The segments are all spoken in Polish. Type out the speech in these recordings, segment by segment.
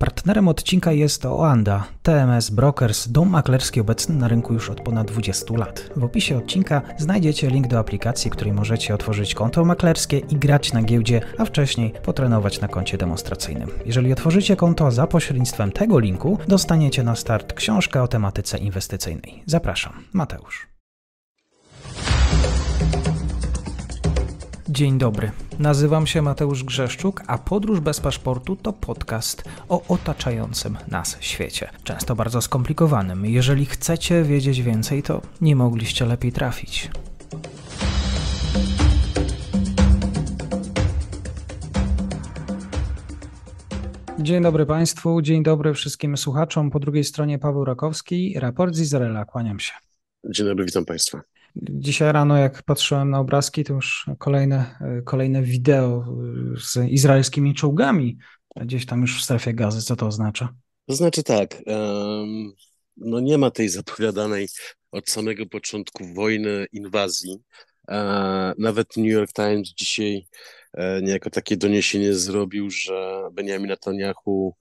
Partnerem odcinka jest Oanda, TMS Brokers, dom maklerski obecny na rynku już od ponad 20 lat. W opisie odcinka znajdziecie link do aplikacji, w której możecie otworzyć konto maklerskie i grać na giełdzie, a wcześniej potrenować na koncie demonstracyjnym. Jeżeli otworzycie konto za pośrednictwem tego linku, dostaniecie na start książkę o tematyce inwestycyjnej. Zapraszam, Mateusz. Dzień dobry, nazywam się Mateusz Grzeszczuk, a Podróż bez paszportu to podcast o otaczającym nas świecie, często bardzo skomplikowanym. Jeżeli chcecie wiedzieć więcej, to nie mogliście lepiej trafić. Dzień dobry Państwu, dzień dobry wszystkim słuchaczom. Po drugiej stronie Paweł Rakowski, raport z Izraela. Kłaniam się. Dzień dobry, witam Państwa. Dzisiaj rano, jak patrzyłem na obrazki, to już kolejne, e, kolejne wideo e, z izraelskimi czołgami gdzieś tam już w strefie gazy. Co to oznacza? To znaczy tak, no nie ma tej zapowiadanej od samego początku wojny, inwazji. E, nawet New York Times dzisiaj niejako takie doniesienie zrobił, że Benjamin Netanyahu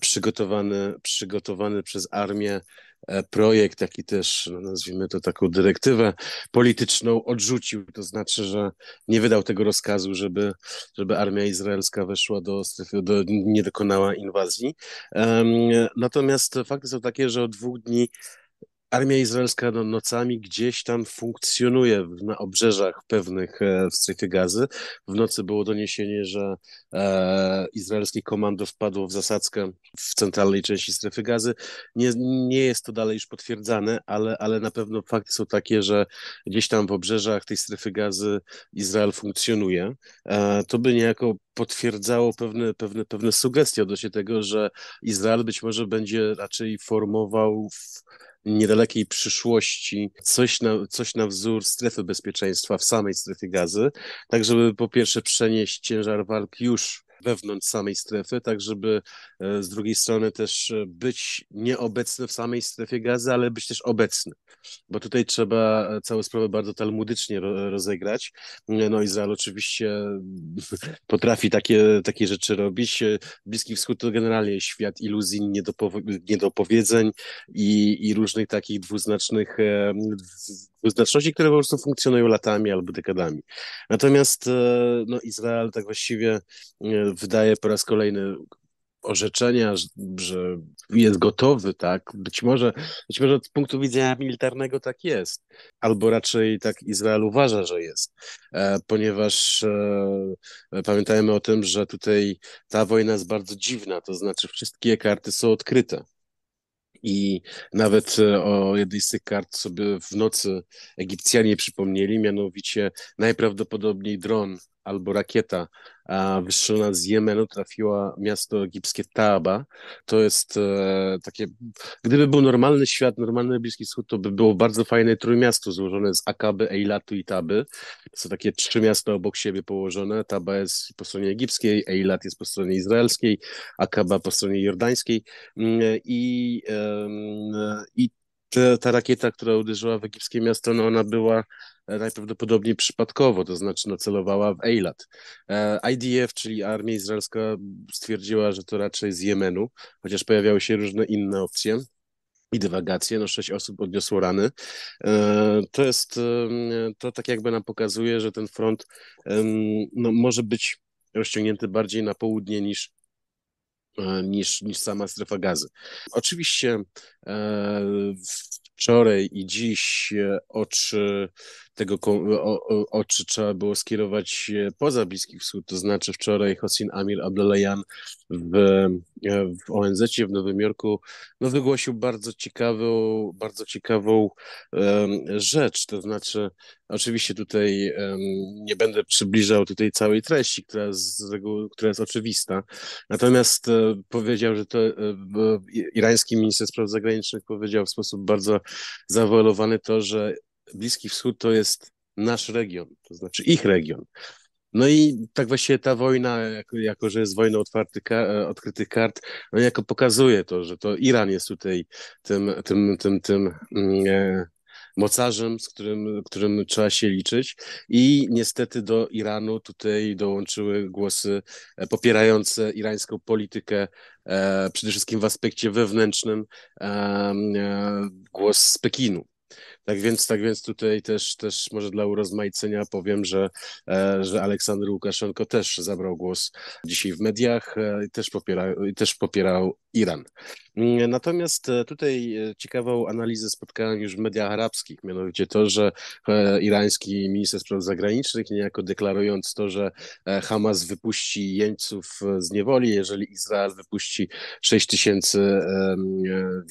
przygotowany, przygotowany przez armię E, projekt, jak i też, no nazwijmy to taką dyrektywę polityczną odrzucił. To znaczy, że nie wydał tego rozkazu, żeby, żeby armia izraelska weszła do strefy, do, nie dokonała inwazji. Natomiast fakty są takie, że od dwóch dni armia izraelska no, nocami gdzieś tam funkcjonuje na obrzeżach pewnych e, w strefie gazy. W nocy było doniesienie, że e, izraelskie komando wpadło w zasadzkę w centralnej części strefy gazy. Nie, nie jest to dalej już potwierdzane, ale, ale na pewno fakty są takie, że gdzieś tam w obrzeżach tej strefy gazy Izrael funkcjonuje. E, to by niejako potwierdzało pewne, pewne, pewne sugestie odnośnie tego, że Izrael być może będzie raczej formował w niedalekiej przyszłości coś na, coś na wzór strefy bezpieczeństwa w samej strefie gazy, tak żeby po pierwsze przenieść ciężar walk już wewnątrz samej strefy, tak żeby e, z drugiej strony też e, być nieobecny w samej strefie gazy, ale być też obecny. Bo tutaj trzeba e, całą sprawę bardzo talmudycznie rozegrać. No Izrael oczywiście potrafi takie, takie rzeczy robić. Bliski Wschód to generalnie świat iluzji, niedopowiedzeń i, i różnych takich dwuznacznych dwuznaczności, które po prostu funkcjonują latami albo dekadami. Natomiast no, Izrael tak właściwie wydaje po raz kolejny orzeczenia, że jest gotowy, tak? Być może, być może z punktu widzenia militarnego tak jest, albo raczej tak Izrael uważa, że jest, e, ponieważ e, pamiętajmy o tym, że tutaj ta wojna jest bardzo dziwna, to znaczy wszystkie karty są odkryte. I nawet e, o jednej z tych kart sobie w nocy Egipcjanie przypomnieli, mianowicie najprawdopodobniej dron albo rakieta a wystrzelona z Jemenu trafiła miasto egipskie Taba. To jest e, takie, gdyby był normalny świat, normalny Bliski Wschód, to by było bardzo fajne trójmiasto złożone z Akaby, Eilatu i Taby. To są takie trzy miasta obok siebie położone. Taba jest po stronie egipskiej, Eilat jest po stronie izraelskiej, Akaba po stronie jordańskiej mm, i, e, i ta, ta rakieta, która uderzyła w egipskie miasto, no ona była najprawdopodobniej przypadkowo, to znaczy nacelowała w Eilat. E, IDF, czyli Armia Izraelska, stwierdziła, że to raczej z Jemenu, chociaż pojawiały się różne inne opcje i dywagacje. No, sześć osób odniosło rany. E, to jest, e, to tak jakby nam pokazuje, że ten front no, może być rozciągnięty bardziej na południe niż, niż, niż sama strefa gazy. Oczywiście wczoraj i dziś oczy tego o, o, oczy trzeba było skierować poza Bliski Wschód, to znaczy wczoraj Hossein Amir Abdelayan w, e, w ONZ w Nowym Jorku no, wygłosił bardzo ciekawą, bardzo ciekawą um, rzecz, to znaczy oczywiście tutaj um, nie będę przybliżał tutaj całej treści, która jest, z reguły, która jest oczywista, natomiast um, powiedział, że to e, irański minister spraw zagranicznych powiedział w sposób bardzo zawalowany to, że Bliski Wschód to jest nasz region, to znaczy ich region. No i tak właśnie ta wojna, jako, jako że jest wojną otwarty, e, odkrytych kart, no jako pokazuje to, że to Iran jest tutaj tym, tym, tym, tym mm, e, mocarzem, z którym, którym trzeba się liczyć. I niestety do Iranu tutaj dołączyły głosy e, popierające irańską politykę, e, przede wszystkim w aspekcie wewnętrznym, e, e głos z Pekinu. Tak więc, tak więc tutaj też, też może dla urozmaicenia powiem, że, e, że Aleksander Łukaszenko też zabrał głos dzisiaj w mediach e, i też, popiera, też popierał Iran. Mm, natomiast e, tutaj ciekawą analizę spotkałem już w mediach arabskich, mianowicie to, że irański minister spraw zagranicznych niejako deklarując to, że Hamas wypuści jeńców z niewoli, jeżeli Izrael wypuści 6 tysięcy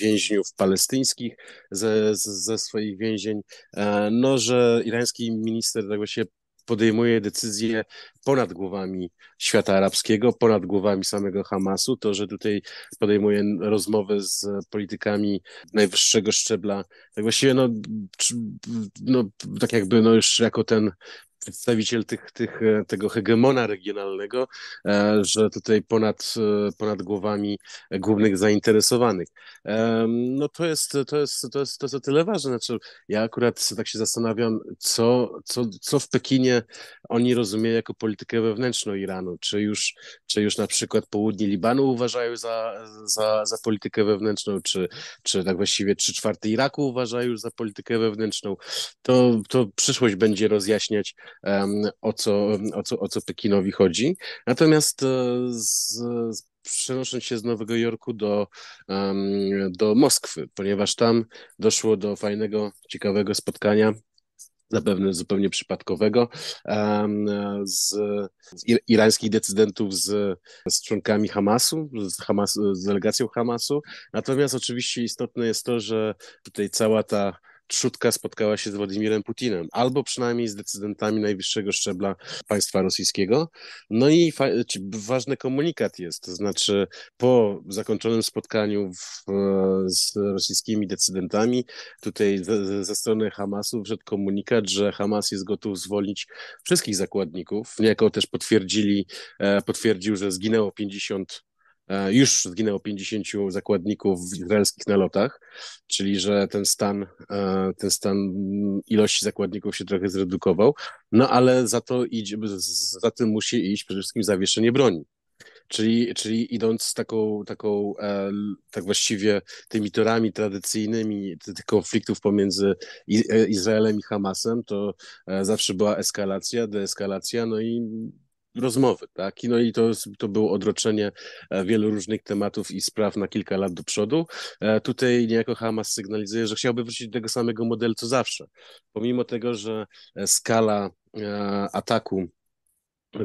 więźniów palestyńskich ze, ze swoich więzień, e, no, że irański minister tak właśnie podejmuje decyzje ponad głowami świata arabskiego, ponad głowami samego Hamasu. To, że tutaj podejmuje rozmowy z politykami najwyższego szczebla, tak właściwie, no, no tak jakby, no już jako ten przedstawiciel tych, tych, e, tego hegemona regionalnego, e, że tutaj ponad, e, ponad głowami głównych zainteresowanych. No to jest, to jest, to jest, to jest o tyle ważne. Znaczy, ja akurat tak się zastanawiam, co, co, co w Pekinie oni rozumieją jako politykę wewnętrzną Iranu. Czy już, czy już na przykład południe Libanu uważają za, za, za politykę wewnętrzną, czy, czy tak właściwie trzy czwarte Iraku uważają już za politykę wewnętrzną. To, to przyszłość będzie rozjaśniać o co, o co, o co Pekinowi chodzi. Natomiast e, z, przenosząc się z Nowego Jorku do, do Moskwy, ponieważ tam doszło do fajnego, ciekawego spotkania zapewne zupełnie przypadkowego, z, z irańskich decydentów z, z członkami Hamasu, z, Hamas, z delegacją Hamasu. Natomiast oczywiście istotne jest to, że tutaj cała ta Trzutka spotkała się z Władimirem Putinem, albo przynajmniej z decydentami najwyższego szczebla państwa rosyjskiego. No i ważny komunikat jest, to znaczy po zakończonym spotkaniu w, e, z rosyjskimi decydentami, tutaj ze, ze strony Hamasu wszedł komunikat, że Hamas jest gotów zwolnić wszystkich zakładników, niejako też potwierdzili, e, potwierdził, że zginęło 50 E, już zginęło 50 zakładników w izraelskich nalotach, czyli że ten stan, e, ten stan ilości zakładników się trochę zredukował, no ale za to idzie, za tym musi iść przede wszystkim zawieszenie broni. Czyli, czyli idąc z taką, taką e, tak właściwie tymi torami tradycyjnymi tych konfliktów pomiędzy Izraelem i Hamasem, to zawsze była eskalacja, deeskalacja, no i rozmowy, tak? No i to, to było odroczenie e, wielu różnych tematów i spraw na kilka lat do przodu. E, tutaj niejako Hamas sygnalizuje, że chciałby wrócić do tego samego modelu co zawsze. Pomimo tego, że e, skala ataku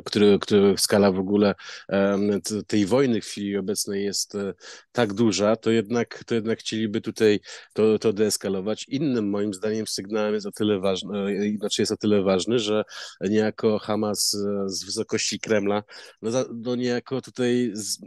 który, który skala w ogóle tej wojny w chwili obecnej jest e, tak duża, to jednak, to jednak chcieliby tutaj to, to deeskalować. Innym moim zdaniem sygnałem jest o tyle ważny, e, inaczej jest o tyle ważny, że niejako Hamas e, z wysokości Kremla, no, no niejako tutaj z,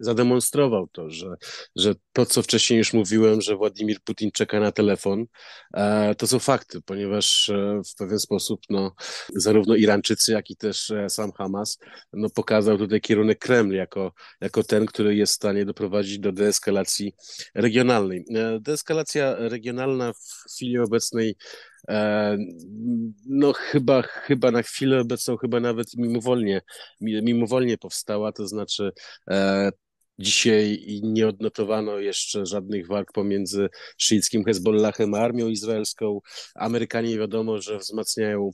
zademonstrował to, że, że to, co wcześniej już mówiłem, że Władimir Putin czeka na telefon, e, to są fakty, ponieważ e, w pewien sposób no, zarówno Irańczycy, jak i też e, sam Hamas no, pokazał tutaj kierunek Kreml jako, jako ten, który jest w stanie doprowadzić do deeskalacji regionalnej. Deeskalacja regionalna w chwili obecnej no chyba, chyba na chwilę obecną, chyba nawet mimowolnie, mimowolnie powstała, to znaczy Dzisiaj nie odnotowano jeszcze żadnych walk pomiędzy szyickim Hezbollahem a armią izraelską. Amerykanie wiadomo, że wzmacniają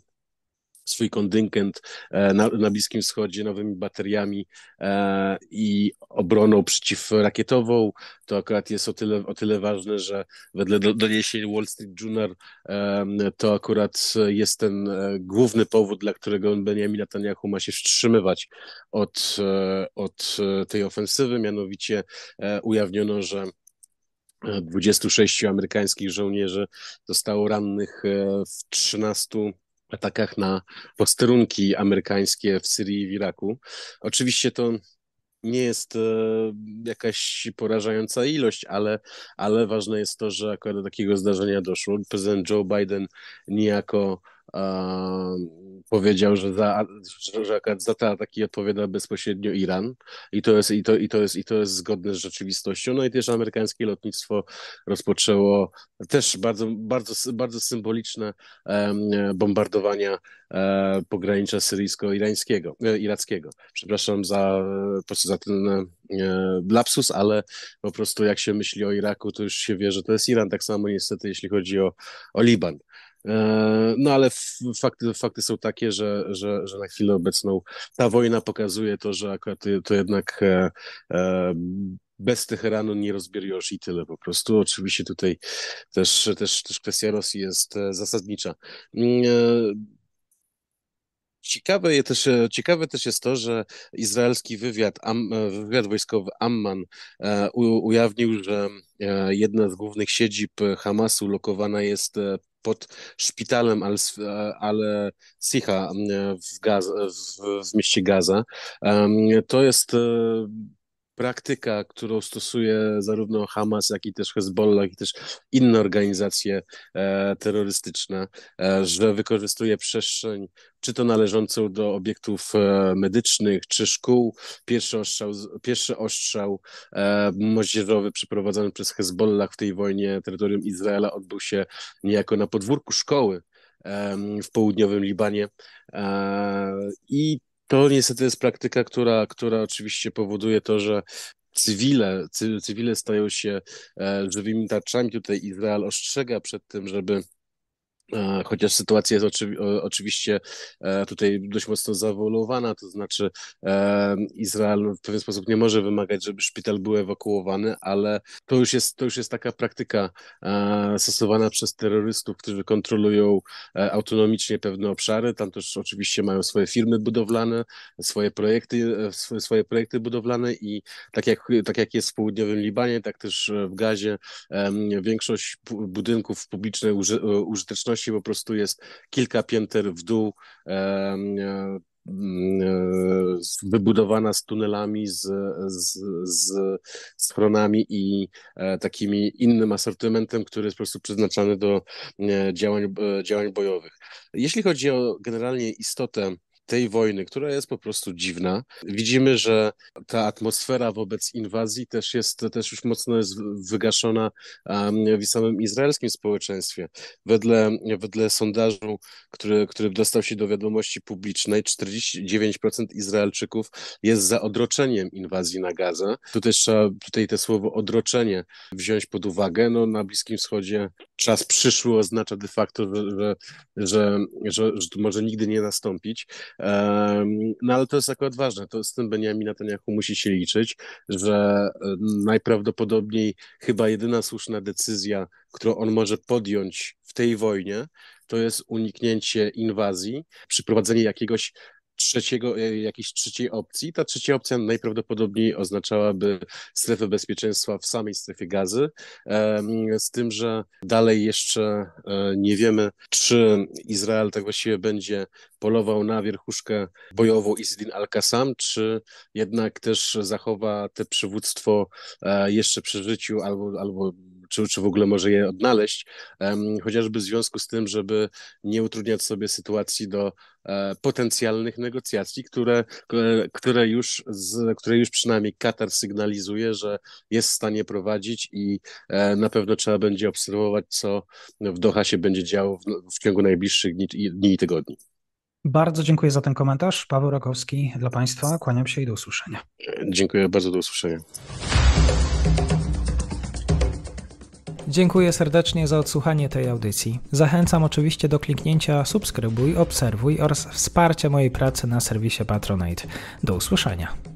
swój kondyngent e, na, na Bliskim Wschodzie nowymi bateriami e, i obroną przeciwrakietową. To akurat jest o tyle, o tyle ważne, że wedle doniesień Wall Street Journal to akurat jest ten e, główny powód, dla którego Benjamin Netanyahu ma się wstrzymywać od, od tej ofensywy. Mianowicie ujawniono, że 26 amerykańskich żołnierzy zostało rannych w 13 atakach na posterunki amerykańskie w Syrii i w Iraku. Oczywiście to nie jest e, jakaś porażająca ilość, ale, ale ważne jest to, że akurat do takiego zdarzenia doszło. Prezydent Joe Biden niejako powiedział, że za, że za te ataki odpowiada bezpośrednio Iran i to jest, i to, i to jest, i to jest zgodne z rzeczywistością. No i też amerykańskie lotnictwo rozpoczęło też bardzo, bardzo, bardzo symboliczne bombardowania e, pogranicza syryjsko-irańskiego, e, irackiego. Przepraszam za, za ten e, lapsus, ale po prostu jak się myśli o Iraku, to już się wie, że to jest Iran. Tak samo niestety, jeśli chodzi o, o Liban. E, no ale fakty, fakty są takie, że, że, że na chwilę obecną ta wojna pokazuje to, że akurat to jednak e, e, bez Teheranu nie rozbierz i tyle po prostu. Oczywiście tutaj też, też, też kwestia Rosji jest zasadnicza. Ciekawe też, ciekawe też jest to, że izraelski wywiad, am, wywiad wojskowy Amman ujawnił, że jedna z głównych siedzib Hamasu lokowana jest pod szpitalem al Sicha e, w, Gaza, w, w mieście Gaza. To jest e, praktyka, którą stosuje zarówno Hamas, jak i też Hezbollah, jak i też inne organizacje e, terrorystyczne, e, że wykorzystuje przestrzeń, czy to należącą do obiektów e, medycznych, czy szkół. Pierwszy ostrzał, pierwszy ostrzał e, moździerzowy przeprowadzony przez Hezbollah w tej wojnie terytorium Izraela odbył się niejako na podwórku szkoły w południowym Libanie. E, I to niestety jest praktyka, która, która oczywiście powoduje to, że cywile, cywile stają się e, żywymi tarczami. Tutaj Izrael ostrzega przed tym, żeby E, chociaż sytuacja jest oczywi oczywiście e, tutaj dość mocno zawolowana, to znaczy e, Izrael w pewien sposób nie może wymagać, żeby szpital był ewakuowany, ale to już jest, to już jest taka praktyka stosowana przez terrorystów, którzy kontrolują autonomicznie pewne obszary. Tam też oczywiście mają swoje firmy budowlane, swoje projekty, swoje projekty budowlane i tak jak, tak jak jest w południowym Libanie, tak też w Gazie większość budynków publicznej użyteczności wysokości po prostu jest kilka pięter w dół. E, mm, e wybudowana z tunelami, z, z, z schronami i e, takimi innym asortymentem, który jest po prostu przeznaczany do e, działań, działań bojowych. Jeśli chodzi o generalnie istotę tej wojny, która jest po prostu dziwna. Widzimy, że ta atmosfera wobec inwazji też jest, też już mocno jest wygaszona w samym izraelskim społeczeństwie. Wedle, wedle sondażu, który, który dostał się do wiadomości publicznej, 49% Izraelczyków jest za odroczeniem inwazji na Gazę. Tutaj trzeba, tutaj te słowo odroczenie wziąć pod uwagę. No, na Bliskim Wschodzie czas przyszły oznacza de facto, że, że, że, że, że to może nigdy nie nastąpić. No ale to jest akurat ważne, to z tym Benjamin Netanyahu musi się liczyć, że e, najprawdopodobniej chyba jedyna słuszna decyzja, którą on może podjąć w tej wojnie, to jest uniknięcie inwazji, przyprowadzenie jakiegoś trzeciego, e, jakiejś trzeciej opcji. Ta trzecia opcja najprawdopodobniej oznaczałaby strefę bezpieczeństwa w samej strefie gazy, z tym, że dalej jeszcze e, nie wiemy, czy Izrael tak właściwie będzie polował na wierchuszkę bojową Izdin al-Qassam, czy jednak też zachowa te przywództwo e, jeszcze przy życiu albo, albo czy, czy w ogóle może je odnaleźć, chociażby w związku z tym, żeby nie utrudniać sobie sytuacji do e, potencjalnych negocjacji, które, które, już, z, które już przynajmniej Katar sygnalizuje, że jest w stanie prowadzić i e, na pewno trzeba będzie obserwować, co w Doha się będzie działo w, w ciągu najbliższych dni, dni i tygodni. Bardzo dziękuję za ten komentarz. Paweł Rakowski dla Państwa. Kłaniam się i do usłyszenia. Dziękuję bardzo, do usłyszenia. Dziękuję serdecznie za odsłuchanie tej audycji. Zachęcam oczywiście do kliknięcia subskrybuj, obserwuj oraz wsparcia mojej pracy na serwisie Patronite. Do usłyszenia.